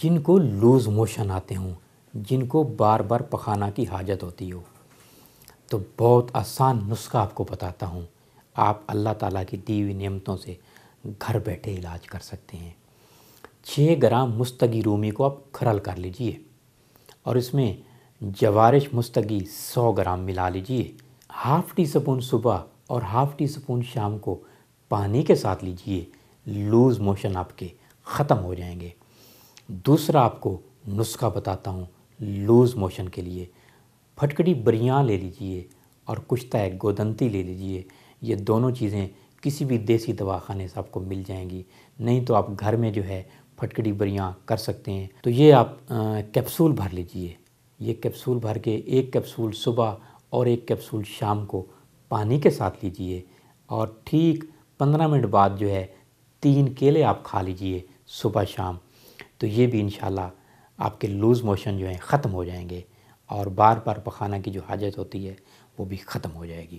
جن کو loose motion آتے ہوں جن کو بار بار پخانا کی حاجت ہوتی ہو تو بہت آسان نسخہ آپ کو بتاتا ہوں آپ اللہ تعالیٰ کی دی ہوئی نعمتوں سے گھر بیٹھے علاج کر سکتے ہیں چھ گرام مستگی رومی کو آپ کھرل کر لیجئے اور اس میں جوارش مستگی سو گرام ملا لیجئے ہاف ٹی سپون صبح اور ہاف ٹی سپون شام کو پانی کے ساتھ لیجئے لوز موشن آپ کے ختم ہو جائیں گے دوسرا آپ کو نسخہ بتاتا ہوں لوز موشن کے لیے پھٹکڑی بریاں لے لیجئے اور کشتہ ایک گودنتی لے لیجئے یہ دونوں چیزیں کسی بھی دیسی دواخانے سے آپ کو مل جائیں گی نہیں تو آپ گھر میں جو ہے پھٹکڑی بریاں کر سکتے ہیں تو یہ آپ کیپسول بھر لیجئے یہ کیپسول بھر کے ایک کیپسول صبح اور ایک کیپسول شام کو پانی کے ساتھ لیجئے اور ٹھیک پندرہ منٹ بعد جو ہے تین کیلے آپ کھا لیجئے صبح شام تو یہ بھی انشاءاللہ آپ کے لوز موشن جو ہیں ختم ہو جائیں گے اور بار بار پخانہ کی جو حاجت ہوتی ہے وہ بھی ختم ہو جائے گی